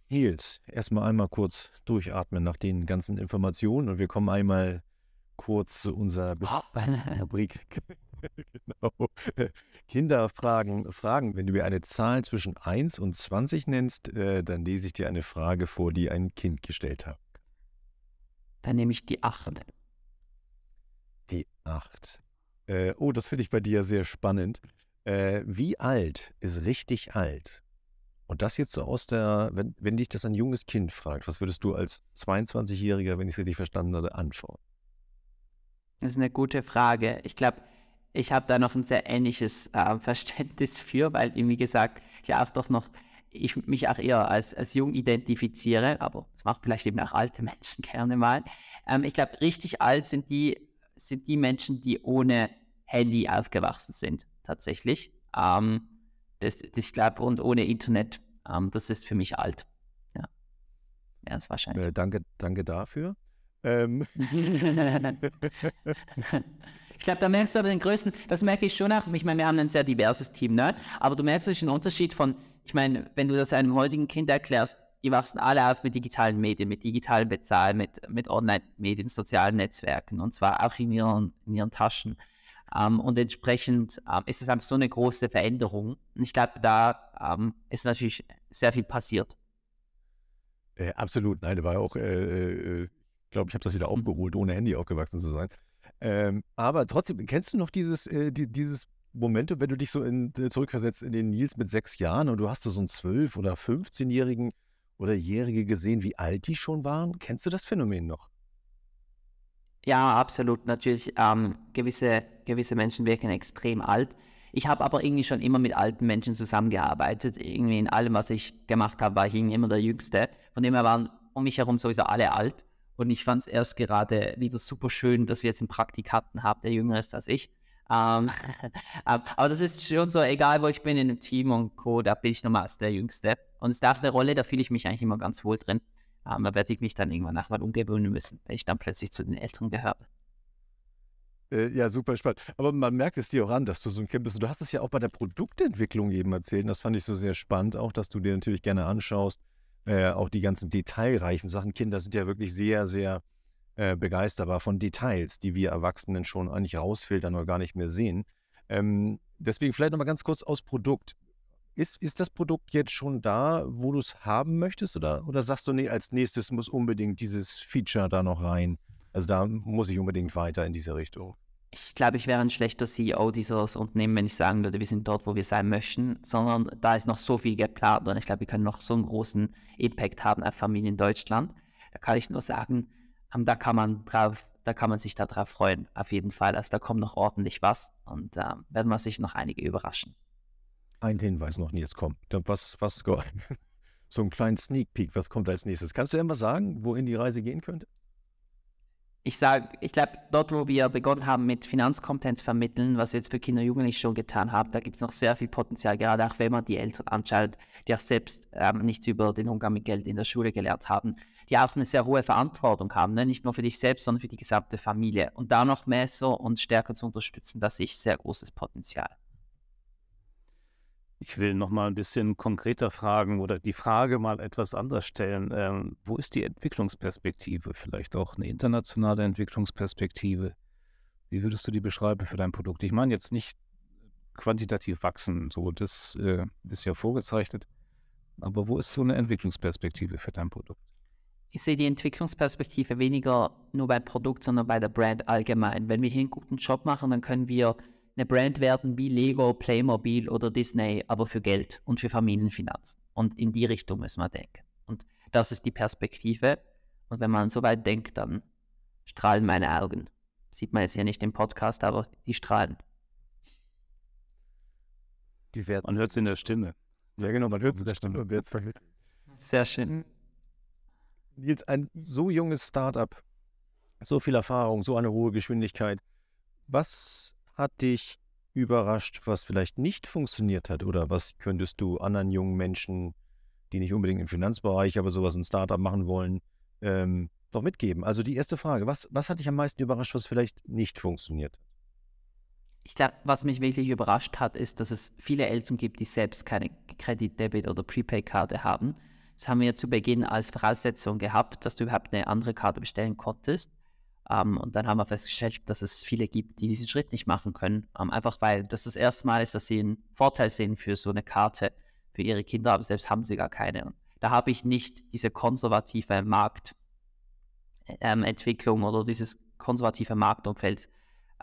Nils, erstmal einmal kurz durchatmen nach den ganzen Informationen und wir kommen einmal kurz zu unserer Rubrik. genau. Kinder fragen, fragen, wenn du mir eine Zahl zwischen 1 und 20 nennst, äh, dann lese ich dir eine Frage vor, die ein Kind gestellt hat. Dann nehme ich die 8. Die 8. Äh, oh, das finde ich bei dir sehr spannend. Äh, wie alt ist richtig alt? Und das jetzt so aus der, wenn, wenn dich das ein junges Kind fragt, was würdest du als 22-Jähriger, wenn ich es richtig verstanden habe, antworten? Das ist eine gute Frage. Ich glaube, ich habe da noch ein sehr ähnliches äh, Verständnis für, weil, wie gesagt, ich auch doch noch, ich mich auch eher als, als jung identifiziere, aber das macht vielleicht eben auch alte Menschen gerne mal. Ähm, ich glaube, richtig alt sind die, sind die Menschen, die ohne Handy aufgewachsen sind, tatsächlich. Ähm, das, das ich glaube, und ohne Internet, ähm, das ist für mich alt. Ja, ja das wahrscheinlich. Äh, danke, danke dafür. Ähm. ich glaube, da merkst du aber den größten, das merke ich schon auch, ich meine, wir haben ein sehr diverses Team, ne? aber du merkst den Unterschied von, ich meine, wenn du das einem heutigen Kind erklärst, die wachsen alle auf mit digitalen Medien, mit digitalen Bezahlen, mit, mit Online-Medien, sozialen Netzwerken und zwar auch in ihren, in ihren Taschen. Ähm, und entsprechend ähm, ist es einfach so eine große Veränderung. Und ich glaube, da ähm, ist natürlich sehr viel passiert. Äh, absolut, nein, da war auch äh, äh, äh ich glaube, ich habe das wieder aufgeholt, ohne Handy aufgewachsen zu sein. Ähm, aber trotzdem, kennst du noch dieses, äh, die, dieses Momente, wenn du dich so in, äh, zurückversetzt in den Nils mit sechs Jahren und du hast so einen zwölf- oder 15-Jährigen oder Jährige gesehen, wie alt die schon waren? Kennst du das Phänomen noch? Ja, absolut. Natürlich, ähm, gewisse, gewisse Menschen wirken extrem alt. Ich habe aber irgendwie schon immer mit alten Menschen zusammengearbeitet. Irgendwie in allem, was ich gemacht habe, war ich irgendwie immer der Jüngste. Von dem her waren um mich herum sowieso alle alt. Und ich fand es erst gerade wieder super schön, dass wir jetzt einen Praktikanten haben, der jünger ist als ich. Ähm, ähm, aber das ist schon so, egal wo ich bin in einem Team und Co., da bin ich nochmals der Jüngste. Und es darf eine Rolle, da fühle ich mich eigentlich immer ganz wohl drin. Ähm, da werde ich mich dann irgendwann nachher umgewöhnen müssen, wenn ich dann plötzlich zu den Älteren gehöre. Äh, ja, super spannend. Aber man merkt es dir auch an, dass du so ein Kind bist. Du hast es ja auch bei der Produktentwicklung eben erzählt. Und das fand ich so sehr spannend, auch dass du dir natürlich gerne anschaust, äh, auch die ganzen detailreichen Sachen. Kinder sind ja wirklich sehr, sehr äh, begeisterbar von Details, die wir Erwachsenen schon eigentlich rausfiltern oder gar nicht mehr sehen. Ähm, deswegen vielleicht nochmal ganz kurz aus Produkt. Ist, ist das Produkt jetzt schon da, wo du es haben möchtest? Oder, oder sagst du, nee, als nächstes muss unbedingt dieses Feature da noch rein? Also da muss ich unbedingt weiter in diese Richtung ich glaube, ich wäre ein schlechter CEO dieses Unternehmen, wenn ich sagen würde, wir sind dort, wo wir sein möchten, sondern da ist noch so viel geplant und ich glaube, wir können noch so einen großen Impact haben auf Familien in Deutschland. Da kann ich nur sagen, ähm, da kann man drauf, da kann man sich darauf freuen, auf jeden Fall. Also da kommt noch ordentlich was und äh, werden wir sich noch einige überraschen. Ein Hinweis noch, Nils, komm. Was, was, so einen kleinen Sneak Peek, was kommt als nächstes? Kannst du immer sagen, wohin die Reise gehen könnte? ich sage, ich glaube, dort, wo wir begonnen haben mit Finanzkompetenz vermitteln, was wir jetzt für Kinder und Jugendliche schon getan haben, da gibt es noch sehr viel Potenzial, gerade auch wenn man die Eltern anschaut, die auch selbst ähm, nichts über den Umgang mit Geld in der Schule gelernt haben, die auch eine sehr hohe Verantwortung haben, ne? nicht nur für dich selbst, sondern für die gesamte Familie. Und da noch mehr so und stärker zu unterstützen, das sehe ich sehr großes Potenzial. Ich will noch mal ein bisschen konkreter fragen oder die Frage mal etwas anders stellen. Ähm, wo ist die Entwicklungsperspektive? Vielleicht auch eine internationale Entwicklungsperspektive. Wie würdest du die beschreiben für dein Produkt? Ich meine jetzt nicht quantitativ wachsen, so das äh, ist ja vorgezeichnet. Aber wo ist so eine Entwicklungsperspektive für dein Produkt? Ich sehe die Entwicklungsperspektive weniger nur beim Produkt, sondern bei der Brand allgemein. Wenn wir hier einen guten Job machen, dann können wir eine Brand werden wie Lego, Playmobil oder Disney, aber für Geld und für Familienfinanzen. Und in die Richtung müssen wir denken. Und das ist die Perspektive. Und wenn man so weit denkt, dann strahlen meine Augen. Sieht man jetzt hier nicht im Podcast, aber die strahlen. Die werden man hört es in der Stimme. Sehr genau, man hört es in der Stimme. Und Wird vermittelt. Sehr schön. Jetzt ein so junges Startup, so viel Erfahrung, so eine hohe Geschwindigkeit. Was hat dich überrascht, was vielleicht nicht funktioniert hat? Oder was könntest du anderen jungen Menschen, die nicht unbedingt im Finanzbereich, aber sowas in Startup machen wollen, ähm, noch mitgeben? Also die erste Frage, was, was hat dich am meisten überrascht, was vielleicht nicht funktioniert hat? Ich glaube, was mich wirklich überrascht hat, ist, dass es viele Eltern gibt, die selbst keine Kredit-, Debit- oder Prepaid-Karte haben. Das haben wir ja zu Beginn als Voraussetzung gehabt, dass du überhaupt eine andere Karte bestellen konntest. Um, und dann haben wir festgestellt, dass es viele gibt, die diesen Schritt nicht machen können. Um, ähm, einfach weil das das erste Mal ist, dass sie einen Vorteil sehen für so eine Karte für ihre Kinder, aber selbst haben sie gar keine. Und da habe ich nicht diese konservative Marktentwicklung ähm, oder dieses konservative Marktumfeld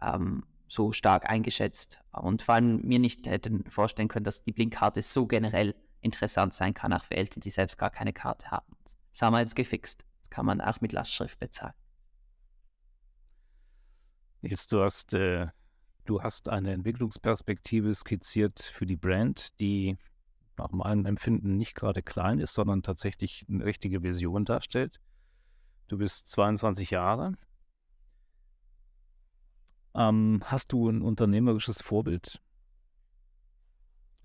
ähm, so stark eingeschätzt. Und vor allem mir nicht hätten vorstellen können, dass die Blinkkarte so generell interessant sein kann auch für Eltern, die selbst gar keine Karte haben. Das haben wir jetzt gefixt. Das kann man auch mit Lastschrift bezahlen. Jetzt, du hast, äh, du hast eine Entwicklungsperspektive skizziert für die Brand, die nach meinem Empfinden nicht gerade klein ist, sondern tatsächlich eine richtige Vision darstellt. Du bist 22 Jahre. Ähm, hast du ein unternehmerisches Vorbild?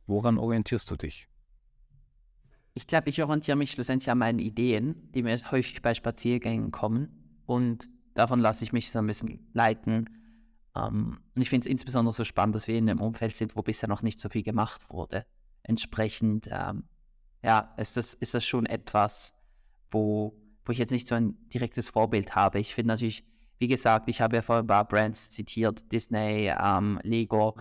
Woran orientierst du dich? Ich glaube, ich orientiere mich schlussendlich an meinen Ideen, die mir häufig bei Spaziergängen kommen. Und davon lasse ich mich so ein bisschen leiten. Ähm, und ich finde es insbesondere so spannend, dass wir in einem Umfeld sind, wo bisher noch nicht so viel gemacht wurde. Entsprechend, ähm, ja, ist das, ist das schon etwas, wo, wo ich jetzt nicht so ein direktes Vorbild habe. Ich finde natürlich, wie gesagt, ich habe ja vorhin ein paar Brands zitiert, Disney, ähm, Lego,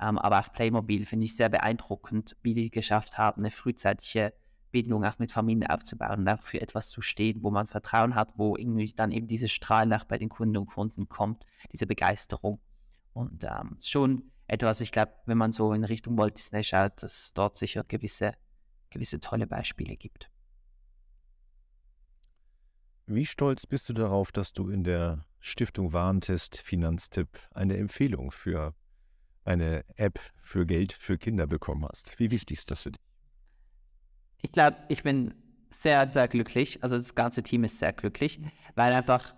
ähm, aber auch Playmobil finde ich sehr beeindruckend, wie die geschafft haben, eine frühzeitige Bindung auch mit Familien aufzubauen und auch für etwas zu stehen, wo man Vertrauen hat, wo irgendwie dann eben diese Strahlen auch bei den Kunden und Kunden kommt, diese Begeisterung. Und ähm, schon etwas, ich glaube, wenn man so in Richtung Walt Disney schaut, dass es dort sicher gewisse, gewisse tolle Beispiele gibt. Wie stolz bist du darauf, dass du in der Stiftung Warentest Finanztipp eine Empfehlung für eine App für Geld für Kinder bekommen hast? Wie wichtig ist das für dich? ich glaube, ich bin sehr, sehr glücklich. Also das ganze Team ist sehr glücklich, weil einfach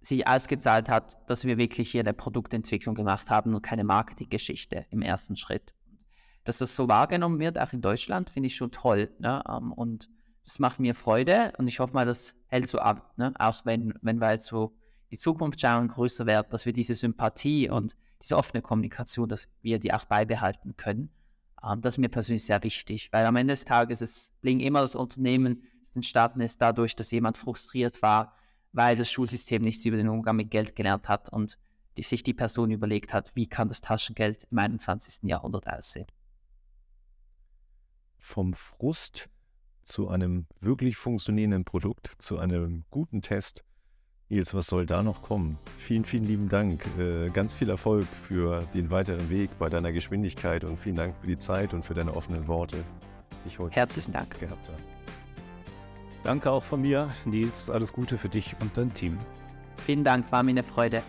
sich ausgezahlt hat, dass wir wirklich hier eine Produktentwicklung gemacht haben und keine Marketinggeschichte im ersten Schritt. Dass das so wahrgenommen wird, auch in Deutschland, finde ich schon toll. Ne? Ähm, und das macht mir Freude und ich hoffe mal, das hält so an. Ne? Auch wenn, wenn wir jetzt so die Zukunft schauen, größer werden, dass wir diese Sympathie und diese offene Kommunikation, dass wir die auch beibehalten können Ah, das ist mir persönlich sehr wichtig, weil am Ende des Tages ist Bling immer das Unternehmen, das entstanden ist dadurch, dass jemand frustriert war, weil das Schulsystem nichts über den Umgang mit Geld gelernt hat und die, sich die Person überlegt hat, wie kann das Taschengeld im 21. Jahrhundert aussehen. Vom Frust zu einem wirklich funktionierenden Produkt, zu einem guten Test, Nils, was soll da noch kommen? Vielen, vielen lieben Dank. Äh, ganz viel Erfolg für den weiteren Weg bei deiner Geschwindigkeit und vielen Dank für die Zeit und für deine offenen Worte. Ich wollte Herzlichen Dank. Gehabt haben. Danke auch von mir, Nils. Alles Gute für dich und dein Team. Vielen Dank, war mir eine Freude.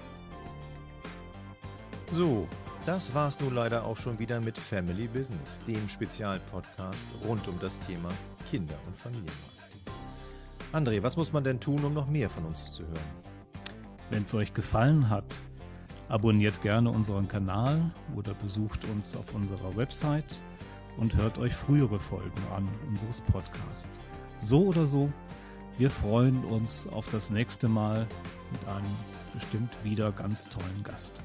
So, das war's nun leider auch schon wieder mit Family Business, dem Spezialpodcast rund um das Thema Kinder und Familienwahl. André, was muss man denn tun, um noch mehr von uns zu hören? Wenn es euch gefallen hat, abonniert gerne unseren Kanal oder besucht uns auf unserer Website und hört euch frühere Folgen an unseres Podcasts. So oder so, wir freuen uns auf das nächste Mal mit einem bestimmt wieder ganz tollen Gast.